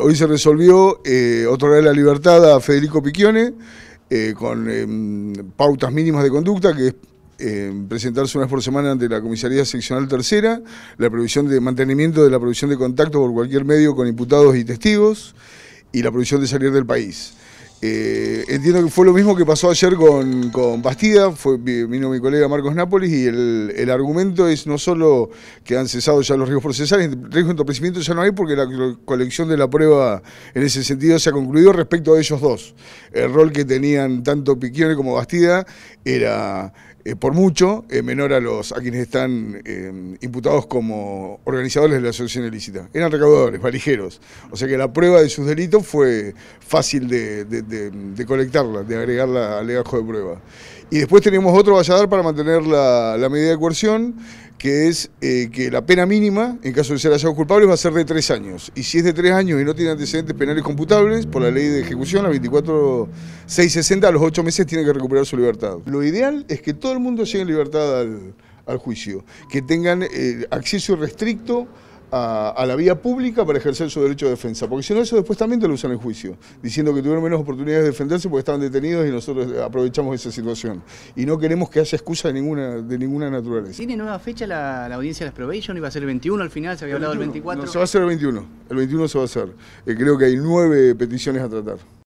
Hoy se resolvió eh, otorgar la libertad a Federico Piquione eh, con em, pautas mínimas de conducta, que es em, presentarse una vez por semana ante la Comisaría Seccional Tercera, la prohibición de mantenimiento de la prohibición de contacto por cualquier medio con imputados y testigos y la prohibición de salir del país. Eh, entiendo que fue lo mismo que pasó ayer con, Bastida, fue, vino mi colega Marcos Nápoles y el, argumento es no solo que han cesado ya los riesgos procesales, riesgo de entorpecimiento ya no hay porque la colección de la prueba en ese sentido se ha concluido respecto a ellos dos. El rol que tenían tanto Piquione como Bastida era eh, por mucho eh, menor a los a quienes están eh, imputados como organizadores de la asociación ilícita. Eran recaudadores, valijeros. O sea que la prueba de sus delitos fue fácil de, de, colectarla, de agregarla al legajo de prueba. Y después tenemos otro valladar para mantener la, la medida de coerción que es eh, que la pena mínima, en caso de ser hallados culpables, va a ser de tres años. Y si es de tres años y no tiene antecedentes penales computables, por la ley de ejecución, la 24660, a los ocho meses tiene que recuperar su libertad. Lo ideal es que todo el mundo llegue en libertad al, juicio, que tengan eh, acceso irrestricto, a, la vía pública para ejercer su derecho de defensa, porque si no eso después también te lo usan en juicio, diciendo que tuvieron menos oportunidades de defenderse porque estaban detenidos y nosotros aprovechamos esa situación. Y no queremos que haya excusa de ninguna, de ninguna naturaleza. ¿Tiene nueva fecha la, audiencia de las probation? ¿Iba a ser el 21 al final? ¿Se había hablado del 24? No, se va a hacer el 21, el 21 se va a hacer. Eh, creo que hay nueve peticiones a tratar.